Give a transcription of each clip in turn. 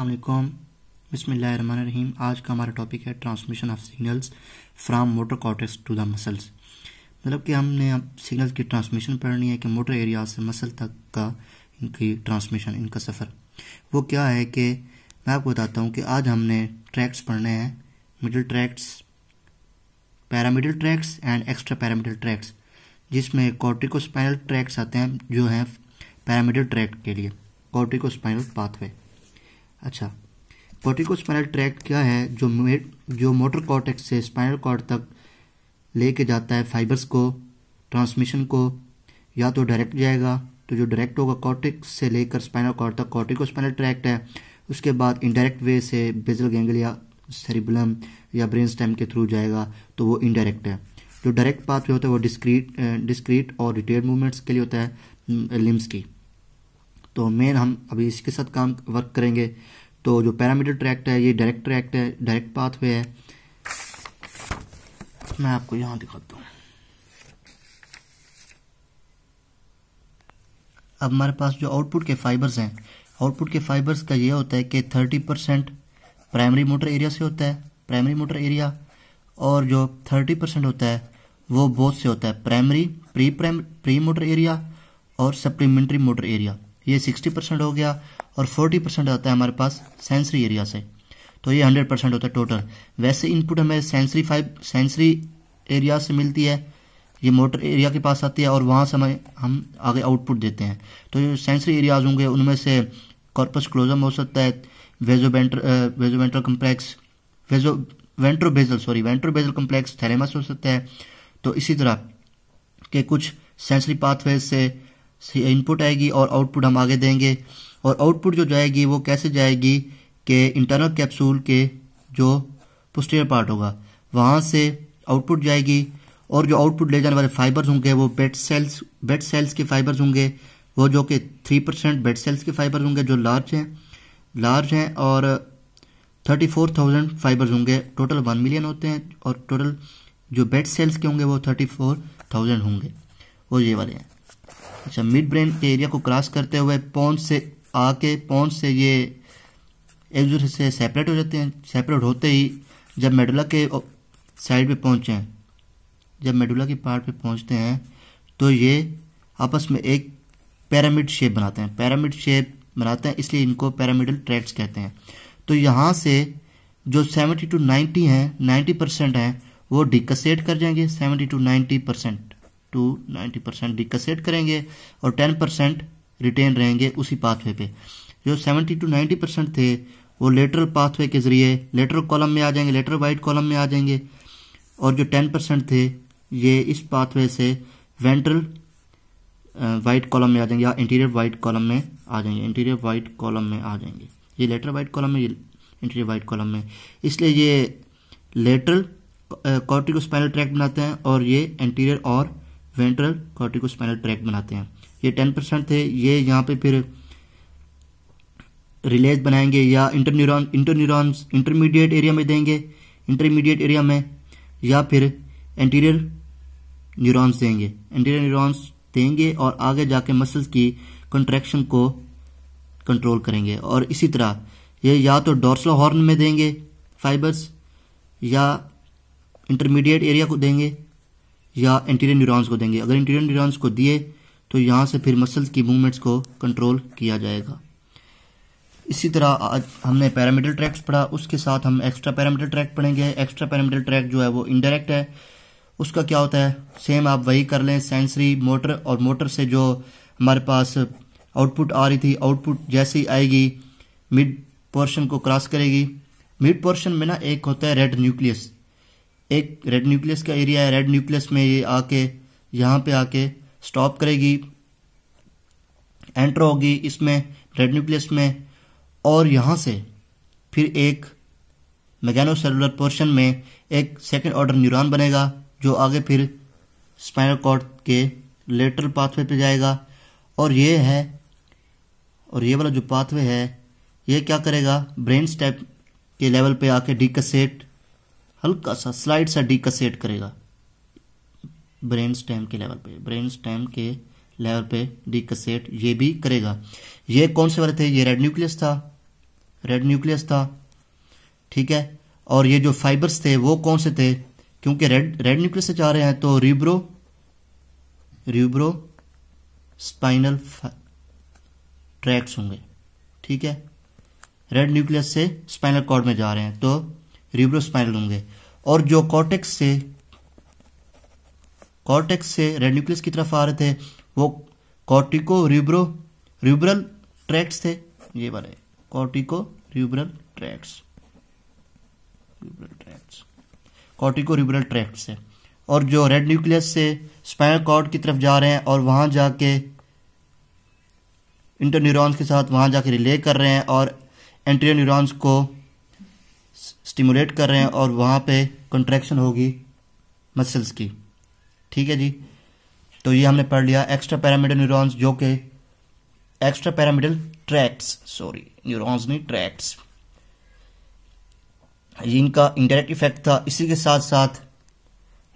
अल्लाम बसमीम आज का हमारा टॉपिक है transmission of signals from motor cortex to the muscles मतलब कि हमने अब सिग्नल्स की ट्रांसमिशन पढ़नी है कि मोटर एरिया से मसल तक का इनकी ट्रांसमिशन इनका सफ़र वो क्या है कि मैं आपको बताता हूँ कि आज हमने ट्रैक्स पढ़ने हैं middle tracks pyramidal tracks and extra pyramidal tracks जिसमें कॉर्टिकोस्पाइनल ट्रैक्स आते हैं जो हैं पैरामिडल ट्रैक के लिए कॉर्टिकोस्पाइनल पाथवे अच्छा कॉर्टिको स्पाइनल ट्रैक्ट क्या है जो मेट जो मोटर कॉर्टेक्स से स्पाइनल कॉर्ड तक लेके जाता है फाइबर्स को ट्रांसमिशन को या तो डायरेक्ट जाएगा तो जो डायरेक्ट होगा कॉर्टिक्स से लेकर स्पाइनल कॉर्ड तक कॉर्टिको स्पाइनल ट्रैक्ट है उसके बाद इनडायरेक्ट वे से बेजल गेंगलिया सेरिबुलम या ब्रेन स्टेम के थ्रू जाएगा तो वो इनडायरेक्ट है जो डायरेक्ट पाथवे होता है वो डिस्क्रीट डिस्क्रीट और रिटेल मूवमेंट्स के लिए होता है लिम्स की तो मेन हम अभी इसके साथ काम वर्क करेंगे तो जो पैरामीटर ट्रैक्ट है ये डायरेक्ट ट्रैक्ट है डायरेक्ट पाथवे है मैं आपको यहां दिखाता हूं अब हमारे पास जो आउटपुट के फाइबर्स हैं आउटपुट के फाइबर्स का ये होता है कि thirty percent primary motor area से होता है प्राइमरी मोटर एरिया और जो थर्टी परसेंट होता है वो बोथ से होता है primary pre prime pre motor area और सप्लीमेंट्री मोटर एरिया ये सिक्सटी परसेंट हो गया और फोर्टी परसेंट आता है हमारे पास सेंसरी एरिया से तो ये हंड्रेड परसेंट होता है टोटल वैसे इनपुट हमें सेंसरी फाइव सेंसरी एरिया से मिलती है ये मोटर एरिया के पास आती है और वहाँ से हमें हम आगे आउटपुट देते हैं तो ये सेंसरी एरियाज होंगे उनमें से कॉर्पस क्लोजम हो सकता है वेजोबेंट्र वेजोबेंट्रल कम्प्लेक्स वेजो ventrobasal sorry ventrobasal complex thalamus हो सकता है तो इसी तरह के कुछ सेंसरी पाथवेज से इनपुट आएगी और आउटपुट हम आगे देंगे और आउटपुट जो जाएगी वो कैसे जाएगी कि इंटरनल कैप्सूल के जो पोस्टीरियर पार्ट होगा वहाँ से आउटपुट जाएगी और जो आउटपुट ले जाने वाले फाइबर्स होंगे वो बेड सेल्स बेड सेल्स के फाइबर्स होंगे वो जो कि थ्री परसेंट बेड सेल्स के फाइबर्स होंगे जो लार्ज हैं लार्ज हैं और थर्टी फोर थाउजेंड फाइबर्स होंगे टोटल वन मिलियन होते हैं और टोटल जो बेड सेल्स के होंगे वो थर्टी फोर थाउजेंड होंगे वो ये वाले हैं अच्छा मिड ब्रेन के एरिया को क्रॉस करते हुए पौन से आके पौन से ये एक दूसरे से सेपरेट हो जाते हैं सेपरेट होते ही जब मेडुला के साइड पे पहुँचे जब मेडुला के पार्ट पे पहुँचते हैं तो ये आपस में एक पैरामिड शेप बनाते हैं पैरामिड शेप बनाते हैं इसलिए इनको पैरामिडल ट्रैक्ट्स कहते हैं तो यहाँ से जो सेवेंटी टू नाइन्टी हैं नाइन्टी परसेंट हैं वो डिकसेट कर जाएंगे seventy to ninety percent to ninety percent decussate करेंगे और टेन परसेंट रिटेन रहेंगे उसी पाथवे पे जो सेवेंटी टू नाइन्टी परसेंट थे वो लेटरल पाथवे के जरिए लेटर कॉलम में आ जाएंगे लेटर वाइट कॉलम में आ जाएंगे और जो टेन परसेंट थे ये इस पाथवे से वेंट्रल वाइट कॉलम में आ जाएंगे या इंटीरियर वाइट कॉलम में आ जाएंगे इंटीरियर वाइट कॉलम में आ जाएंगे ये लेटर वाइट कॉलम में इंटीरियर वाइट कॉलम में इसलिए ये लेटरल कॉर्टिकोस्पाइनल ट्रैक्ट बनाते हैं और ये एंटीरियर और वेंट्रल कॉर्टिकोस्पाइनल ट्रैक्ट बनाते हैं ये टेन परसेंट थे ये यहाँ पे फिर रिलेज बनाएंगे या इंटरन्यूरॉन इंटरन्यूरॉन्स इंटरमीडिएट एरिया में देंगे इंटरमीडिएट एरिया में या फिर एंटीरियर न्यूरॉन्स देंगे एंटीरियर न्यूरॉन्स देंगे और आगे जाके मसल्स की कंट्रैक्शन को कंट्रोल करेंगे और इसी तरह ये या तो डोर्सल हॉर्न में देंगे फाइबर्स या इंटरमीडिएट एरिया को देंगे या इंटीरियर न्यूरॉन्स को देंगे अगर इंटीरियर न्यूरॉन्स को दिए तो यहाँ से फिर मसल्स की मूवमेंट्स को कंट्रोल किया जाएगा इसी तरह आज हमने पैरामीटर ट्रैक्स पढ़ा उसके साथ हम एक्स्ट्रा पैरामीटर ट्रैक पढ़ेंगे एक्स्ट्रा पैरामीटर ट्रैक जो है वो इनडायरेक्ट है उसका क्या होता है सेम आप वही कर लें सेंसरी मोटर और मोटर से जो हमारे पास आउटपुट आ रही थी आउटपुट जैसी आएगी मिड पोर्शन को क्रॉस करेगी मिड पोर्शन में ना एक होता है रेड न्यूक्लियस एक रेड न्यूक्लियस का एरिया है रेड न्यूक्लियस में ये आके यहाँ पे आके स्टॉप करेगी एंटर होगी इसमें रेड न्यूक्लियस में और यहाँ से फिर एक मैकेनोसेलुलर पोर्शन में एक सेकेंड ऑर्डर न्यूरॉन बनेगा जो आगे फिर स्पाइनल कॉर्ड के लेटरल पाथवे पे जाएगा और ये है और ये वाला जो पाथवे है ये क्या करेगा ब्रेन स्टेप के लेवल पे आके डिकसेट हल्का सा स्लाइड सा डिकसेट करेगा ब्रेन स्टेम के लेवल पे ब्रेन स्टेम के लेवल पे डिकसेट ये भी करेगा ये कौन से वाले थे ये रेड न्यूक्लियस था रेड न्यूक्लियस था ठीक है और ये जो फाइबर्स थे वो कौन से थे क्योंकि रेड रेड न्यूक्लियस से चाह रहे हैं तो रिब्रो रिब्रो स्पाइनल ट्रैक्स होंगे ठीक है रेड न्यूक्लियस से स्पाइनल कॉर्ड में जा रहे हैं तो रिब्रोस्पाइनल होंगे और जो कॉर्टेक्स से कॉर्टेक्स से रेडिकुलस की तरफ आ रहे थे वो कॉर्टिको रिब्रो रिब्रल ट्रैक्ट्स थे ये बारे cortico rubral tracts rubral tracts cortico rubral tracts है और जो रेड न्यूक्लियस से स्पाइनल कॉर्ड की तरफ जा रहे हैं और वहां जाके इंटर न्यूरॉन्स के साथ वहां जाके रिले कर रहे हैं और एंट्रियर न्यूरॉन्स को स्टिमुलेट कर रहे हैं और वहाँ पे कंट्रैक्शन होगी मसल्स की ठीक है जी तो ये हमने पढ़ लिया एक्स्ट्रा पैरामिडल न्यूरॉन्स जो के extra pyramidal tracts sorry neurons नहीं ट्रैक्ट्स इनका इंडायरेक्ट इफेक्ट था इसी के साथ साथ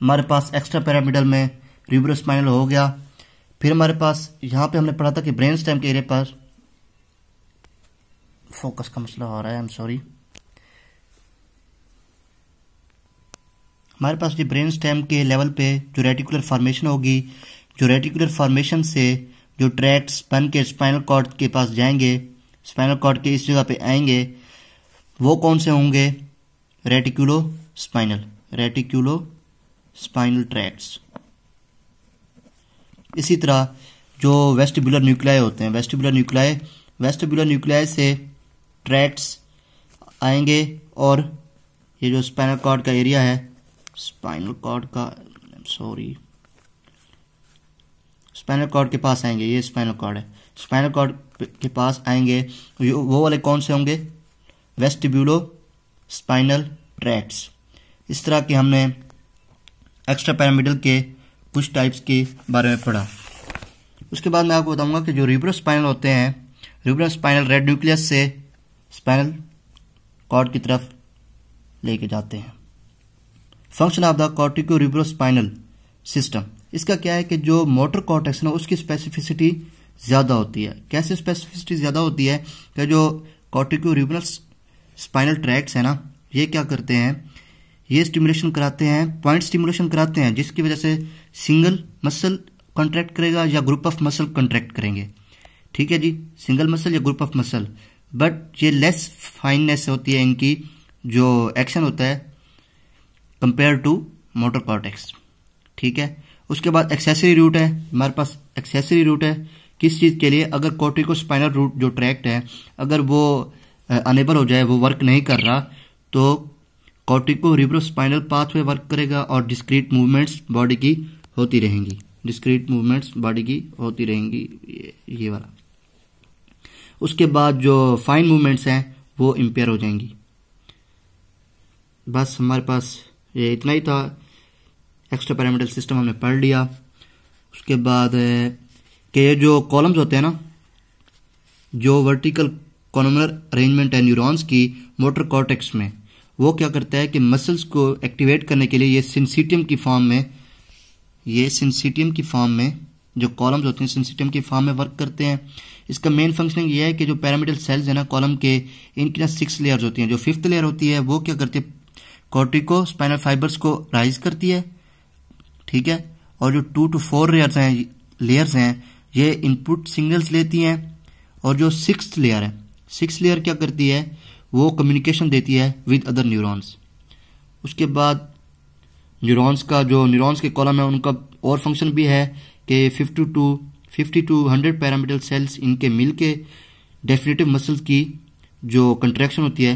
हमारे पास एक्स्ट्रा पैरामिडल में रिब्रोस्पाइनल हो गया फिर हमारे पास यहाँ पे हमने पढ़ा था कि ब्रेन स्टेम के एरिया पर फोकस का मसला हो रहा है आई एम सॉरी हमारे पास जो ब्रेन स्टेम के लेवल पे जो रेटिकुलर फॉर्मेशन होगी जो रेटिकुलर फॉर्मेशन से जो ट्रैक्ट्स बन के स्पाइनल कॉर्ड के पास जाएंगे स्पाइनल कॉर्ड के इस जगह पे आएंगे वो कौन से होंगे reticulo spinal reticulo spinal tracts इसी तरह जो वेस्टिबुलर न्यूक्लियाई होते हैं वेस्टिबुलर न्यूक्लियाई वेस्टिबुलर न्यूक्लियाई से ट्रैक्ट्स आएंगे और ये जो स्पाइनल कॉर्ड का एरिया है स्पाइनल कॉर्ड का सॉरी स्पाइनल कॉर्ड के पास आएंगे ये स्पाइनल कॉर्ड है स्पाइनल कॉर्ड के पास आएंगे वो वाले कौन से होंगे वेस्टिब्यूलो स्पाइनल ट्रैक्ट्स इस तरह के हमने एक्स्ट्रा पैरामिडल के कुछ टाइप्स के बारे में पढ़ा उसके बाद मैं आपको बताऊंगा कि जो रिब्रो स्पाइनल होते हैं रिब्रो स्पाइनल रेड न्यूक्लियस से स्पाइनल कॉर्ड की तरफ लेके जाते हैं function of the cortico rubrospinal system इसका क्या है कि जो मोटर कॉर्टेक्स है उसकी स्पेसिफिसिटी ज़्यादा होती है कैसे स्पेसिफिसिटी ज़्यादा होती है कि जो कॉर्टिको रिब्रल स्पाइनल ट्रैक्स है ना ये क्या करते हैं ये स्टिमुलेशन कराते हैं पॉइंट स्टिमुलेशन कराते हैं जिसकी वजह से सिंगल मसल कॉन्ट्रैक्ट करेगा या ग्रुप ऑफ मसल कॉन्ट्रैक्ट करेंगे ठीक है जी सिंगल मसल या ग्रुप ऑफ मसल बट ये लेस फाइननेस होती है इनकी जो एक्शन होता है कंपेयर टू मोटर कॉर्टेक्स ठीक है उसके बाद एक्सेसरी रूट है हमारे पास एक्सेसरी रूट है किस चीज़ के लिए अगर कोट्रिको स्पाइनल रूट जो ट्रैक्ट है अगर वो अनेबल हो जाए वो वर्क नहीं कर रहा तो cortico rubro spinal pathway work करेगा और डिस्क्रीट मूवमेंट्स बॉडी की होती रहेंगी डिस्क्रीट मूवमेंट्स बॉडी की होती रहेंगी ये, ये वाला उसके बाद जो फाइन मूवमेंट्स हैं वो इम्पेयर हो जाएंगी बस हमारे पास ये इतना ही था एक्स्ट्रा पैरामीटर सिस्टम हमने पढ़ लिया उसके बाद के जो कॉलम्स होते हैं ना जो वर्टिकल कॉलमर अरेंजमेंट है न्यूरॉन्स की मोटर कॉर्टेक्स में वो क्या करता है कि मसल्स को एक्टिवेट करने के लिए ये सिंसिटियम की फॉर्म में ये सिंसिटियम की फॉर्म में जो कॉलम्स होते हैं सिंसिटियम की फॉर्म में वर्क करते हैं इसका मेन फंक्शनिंग ये है कि जो पैरामिटल सेल्स है ना कॉलम के इनकी ना सिक्स लेयर्स होती हैं जो फिफ्थ लेयर होती है वो क्या करती है कॉर्टिको स्पाइनल फाइबर्स को राइज करती है ठीक है और जो टू टू फोर लेयर्स हैं लेयर्स हैं ये इनपुट सिग्नल्स लेती हैं और जो सिक्स लेयर है सिक्स लेयर क्या करती है वो कम्युनिकेशन देती है विद अदर न्यूरॉन्स उसके बाद न्यूरॉन्स का जो न्यूरॉन्स के कॉलम है उनका और फंक्शन भी है कि fifty to fifty to hundred parameter cells इनके मिल के डेफिनेटिव मसल्स की जो कंट्रैक्शन होती है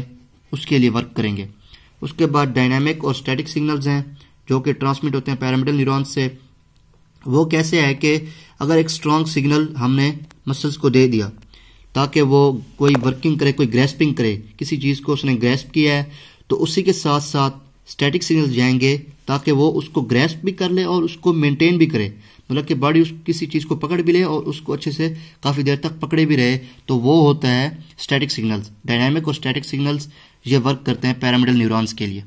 उसके लिए वर्क करेंगे उसके बाद डायनामिक और स्टैटिक सिग्नल्स हैं जो कि ट्रांसमिट होते हैं पैरामिडल न्यूरॉन्स से वो कैसे है कि अगर एक स्ट्रॉन्ग सिग्नल हमने मसल्स को दे दिया ताकि वो कोई वर्किंग करे कोई ग्रेस्पिंग करे किसी चीज़ को उसने ग्रेस्प किया है तो उसी के साथ साथ स्टैटिक सिग्नल जाएंगे ताकि वो उसको ग्रेस्प भी कर ले और उसको मेंटेन भी करे मतलब कि बॉडी उस किसी चीज़ को पकड़ भी ले और उसको अच्छे से काफ़ी देर तक पकड़े भी रहे तो वो होता है स्टैटिक सिग्नल्स डायनामिक और स्टैटिक सिग्नल्स ये वर्क करते हैं पैरामिडल न्यूरॉन्स के लिए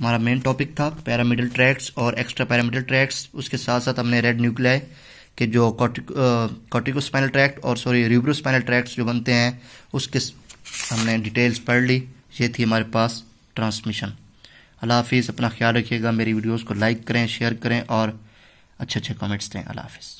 हमारा मेन टॉपिक था पैरामिडल ट्रैक्स और एक्स्ट्रा पैरामिडल ट्रैक्ट्स उसके साथ साथ हमने रेड न्यूक्लियाई के जो कॉटिकोस्पाइनल ट्रैक्ट और सॉरी रिब्रोस्पाइनल ट्रैक्ट्स जो बनते हैं उसके हमने डिटेल्स पढ़ ली ये थी हमारे पास ट्रांसमिशन अल्लाह हाफिज़ अपना ख्याल रखिएगा मेरी वीडियोस को लाइक करें शेयर करें और अच्छे अच्छे कमेंट्स दें अल्लाह हाफिज़